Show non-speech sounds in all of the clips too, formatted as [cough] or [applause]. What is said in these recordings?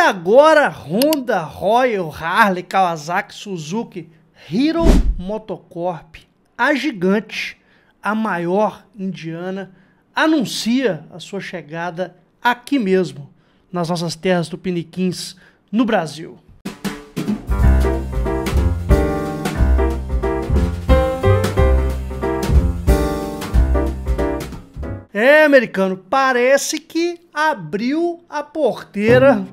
agora Honda, Royal, Harley, Kawasaki, Suzuki, Hero Motocorp, a gigante, a maior indiana, anuncia a sua chegada aqui mesmo, nas nossas terras do Piniquins, no Brasil. É, americano, parece que abriu a porteira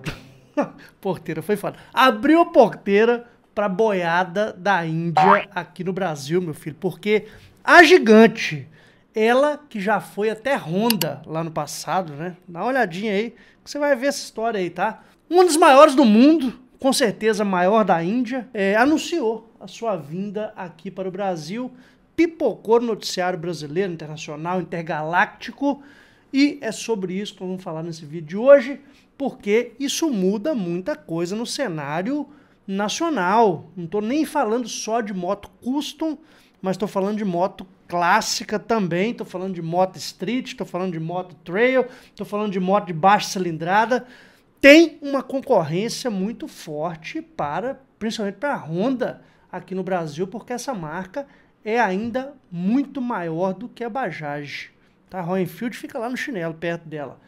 [laughs] porteira foi foda. Abriu a porteira pra boiada da Índia aqui no Brasil, meu filho, porque a gigante, ela que já foi até Honda lá no passado, né? Dá uma olhadinha aí, que você vai ver essa história aí, tá? Um dos maiores do mundo, com certeza maior da Índia, é, anunciou a sua vinda aqui para o Brasil, pipocou no noticiário brasileiro, internacional, intergaláctico, e é sobre isso que vamos falar nesse vídeo de hoje, porque isso muda muita coisa no cenário nacional. Não estou nem falando só de moto custom, mas estou falando de moto clássica também, estou falando de moto street, estou falando de moto trail, estou falando de moto de baixa cilindrada. Tem uma concorrência muito forte para, principalmente para a Honda aqui no Brasil, porque essa marca é ainda muito maior do que a Bajaj. Tá? Roenfield fica lá no chinelo, perto dela.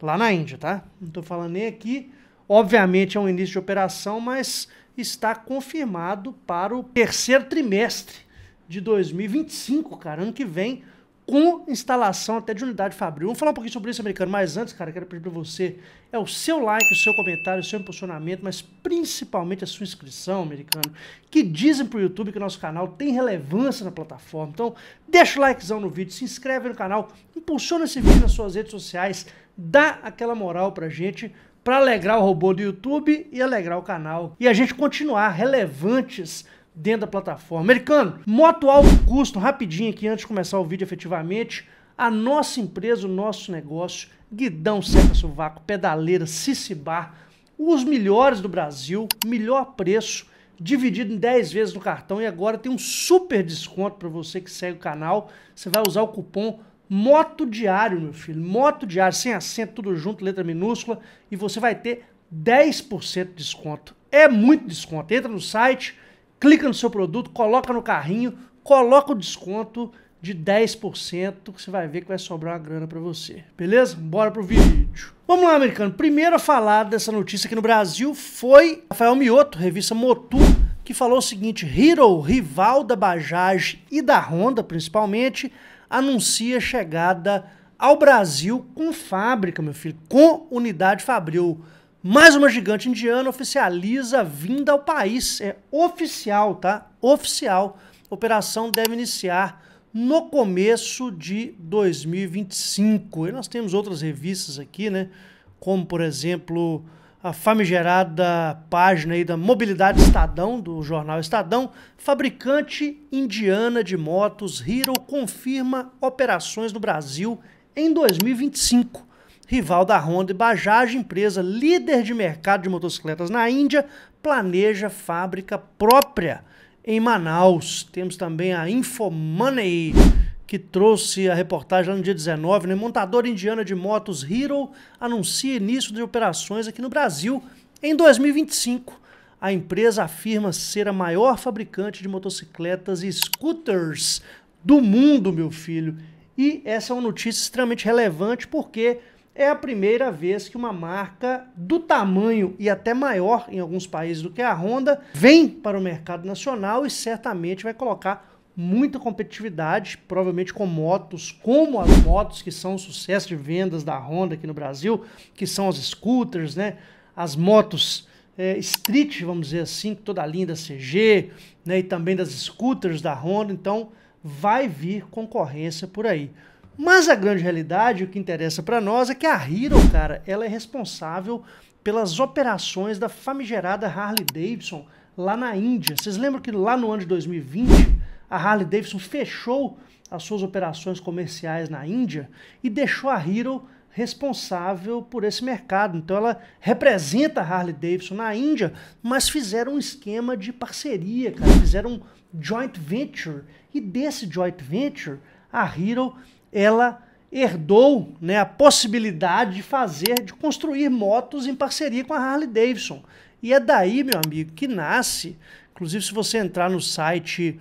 Lá na Índia, tá? Não estou falando nem aqui. Obviamente é um início de operação, mas está confirmado para o terceiro trimestre de 2025, cara. Ano que vem com instalação até de unidade fabril. Vamos falar um pouquinho sobre isso, americano, mas antes, cara, quero pedir para você é o seu like, o seu comentário, o seu impulsionamento, mas principalmente a sua inscrição, americano, que dizem pro YouTube que o nosso canal tem relevância na plataforma. Então, deixa o likezão no vídeo, se inscreve no canal, impulsiona esse vídeo nas suas redes sociais, dá aquela moral pra gente para alegrar o robô do YouTube e alegrar o canal e a gente continuar relevantes dentro da plataforma. Americano, moto alto custo, rapidinho aqui antes de começar o vídeo efetivamente. A nossa empresa, o nosso negócio, guidão, seca sovaco, pedaleira, Sissibar, os melhores do Brasil, melhor preço, dividido em 10 vezes no cartão e agora tem um super desconto para você que segue o canal. Você vai usar o cupom Moto Diário, meu filho. Moto Diário, sem acento, tudo junto, letra minúscula, e você vai ter 10% de desconto. É muito desconto. Entra no site clica no seu produto, coloca no carrinho, coloca o desconto de 10%, que você vai ver que vai sobrar uma grana para você. Beleza? Bora pro vídeo. Vamos lá, americano. Primeiro a falar dessa notícia aqui no Brasil foi Rafael Mioto, revista Motu, que falou o seguinte: Hero, rival da Bajaj e da Honda, principalmente, anuncia chegada ao Brasil com fábrica, meu filho, com unidade fabril. Mais uma gigante indiana oficializa a vinda ao país. É oficial, tá? Oficial. operação deve iniciar no começo de 2025. E nós temos outras revistas aqui, né? Como, por exemplo, a famigerada página aí da Mobilidade Estadão, do jornal Estadão, fabricante indiana de motos Hero confirma operações no Brasil em 2025 rival da Honda e Bajaj, empresa líder de mercado de motocicletas na Índia, planeja fábrica própria em Manaus. Temos também a Infomoney, que trouxe a reportagem lá no dia 19, né? Montadora indiana de motos Hero anuncia início de operações aqui no Brasil em 2025. A empresa afirma ser a maior fabricante de motocicletas e scooters do mundo, meu filho. E essa é uma notícia extremamente relevante porque é a primeira vez que uma marca do tamanho e até maior em alguns países do que a Honda vem para o mercado nacional e certamente vai colocar muita competitividade, provavelmente com motos como as motos que são sucesso de vendas da Honda aqui no Brasil, que são as scooters, né? As motos é, street, vamos dizer assim, toda a linha da CG, né? E também das scooters da Honda. Então vai vir concorrência por aí. Mas a grande realidade, o que interessa para nós é que a Hero, cara, ela é responsável pelas operações da famigerada Harley Davidson lá na Índia. Vocês lembram que lá no ano de 2020 a Harley Davidson fechou as suas operações comerciais na Índia e deixou a Hero responsável por esse mercado. Então ela representa a Harley Davidson na Índia, mas fizeram um esquema de parceria, cara, fizeram um joint venture e desse joint venture a Hero ela herdou né, a possibilidade de fazer, de construir motos em parceria com a Harley Davidson. E é daí, meu amigo, que nasce. Inclusive, se você entrar no site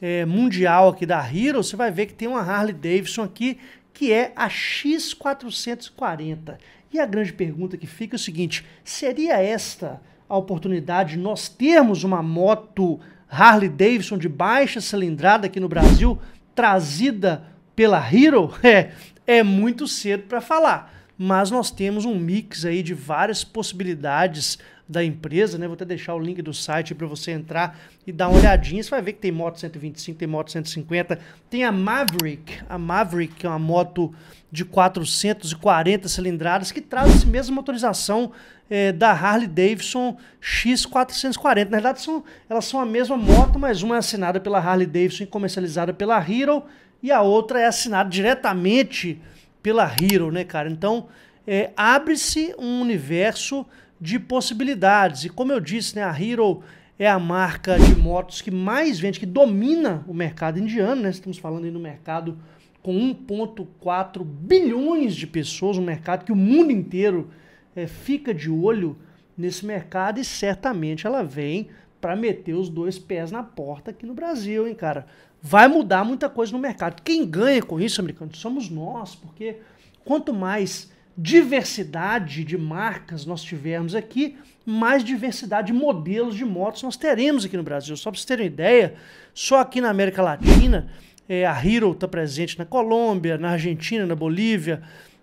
é, mundial aqui da Hero, você vai ver que tem uma Harley Davidson aqui, que é a X440. E a grande pergunta que fica é o seguinte: seria esta a oportunidade de nós termos uma moto Harley Davidson de baixa cilindrada aqui no Brasil, trazida pela Hero, [laughs] é, é muito cedo para falar. Mas nós temos um mix aí de várias possibilidades da empresa, né? Vou até deixar o link do site para você entrar e dar uma olhadinha. Você vai ver que tem moto 125, tem moto 150, tem a Maverick. A Maverick que é uma moto de 440 cilindradas que traz essa mesma motorização é, da Harley Davidson X440. Na verdade, são, elas são a mesma moto, mas uma é assinada pela Harley Davidson e comercializada pela Hero e a outra é assinada diretamente pela Hero, né, cara? Então, é, abre-se um universo de possibilidades. E como eu disse, né, a Hero é a marca de motos que mais vende, que domina o mercado indiano, né? Estamos falando aí no mercado com 1,4 bilhões de pessoas, um mercado que o mundo inteiro é, fica de olho nesse mercado e certamente ela vem para meter os dois pés na porta aqui no Brasil, hein, cara? Vai mudar muita coisa no mercado. Quem ganha com isso, americano, somos nós, porque quanto mais diversidade de marcas nós tivermos aqui, mais diversidade de modelos de motos nós teremos aqui no Brasil. Só para vocês terem uma ideia, só aqui na América Latina, é, a Hero está presente na Colômbia, na Argentina, na Bolívia,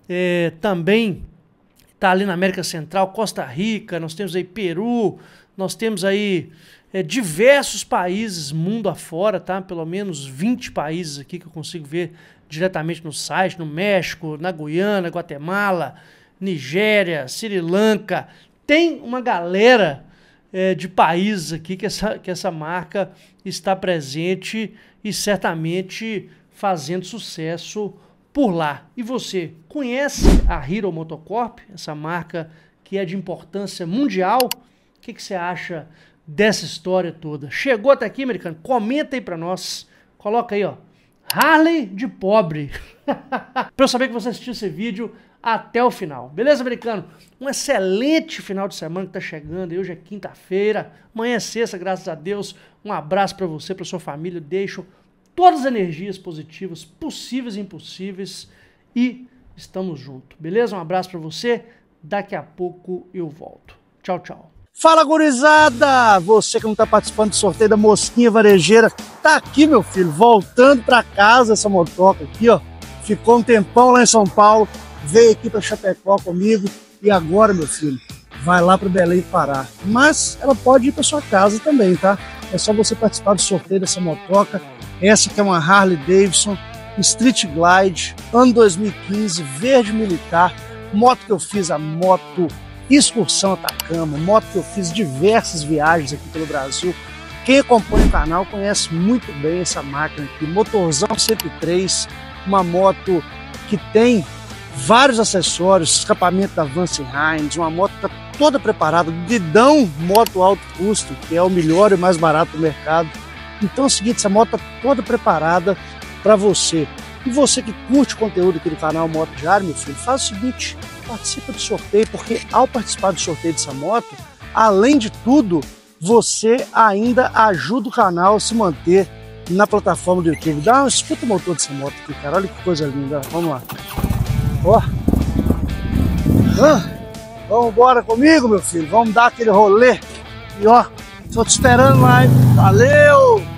é, também está ali na América Central, Costa Rica, nós temos aí Peru, nós temos aí é, diversos países, mundo afora, tá? Pelo menos 20 países aqui que eu consigo ver diretamente no site, no México, na Guiana, Guatemala, Nigéria, Sri Lanka. Tem uma galera é, de países aqui que essa, que essa marca está presente e certamente fazendo sucesso por lá. E você conhece a Hero Motocorp, essa marca que é de importância mundial? que, que você acha dessa história toda? Chegou até aqui, americano? Comenta aí pra nós. Coloca aí, ó. Harley de pobre. [laughs] pra eu saber que você assistiu esse vídeo até o final. Beleza, americano? Um excelente final de semana que tá chegando. E hoje é quinta-feira. Amanhã é sexta, graças a Deus. Um abraço para você, para sua família. Eu deixo todas as energias positivas possíveis e impossíveis. E estamos juntos. Beleza? Um abraço para você. Daqui a pouco eu volto. Tchau, tchau. Fala, gurizada! Você que não está participando do sorteio da mosquinha varejeira, tá aqui, meu filho, voltando para casa essa motoca aqui, ó. Ficou um tempão lá em São Paulo, veio aqui para Chapecó comigo e agora, meu filho, vai lá para Belém parar. Mas ela pode ir para sua casa também, tá? É só você participar do sorteio dessa motoca. Essa que é uma Harley Davidson Street Glide, ano 2015, verde militar, moto que eu fiz, a moto Excursão Atacama, moto que eu fiz diversas viagens aqui pelo Brasil. Quem acompanha o canal conhece muito bem essa máquina aqui, motorzão 103, uma moto que tem vários acessórios, escapamento da Vance Hines, uma moto tá toda preparada, Didão Moto Alto Custo, que é o melhor e mais barato do mercado. Então é o seguinte, essa moto tá toda preparada para você. E você que curte o conteúdo aqui do canal Moto Diário, meu filho, faz o seguinte, participa do sorteio, porque ao participar do sorteio dessa moto, além de tudo, você ainda ajuda o canal a se manter na plataforma do YouTube. Dá uma escuta o motor dessa moto aqui, cara. Olha que coisa linda. Vamos lá. Ó. Vamos embora comigo, meu filho. Vamos dar aquele rolê. E ó, tô te esperando lá, hein? Valeu!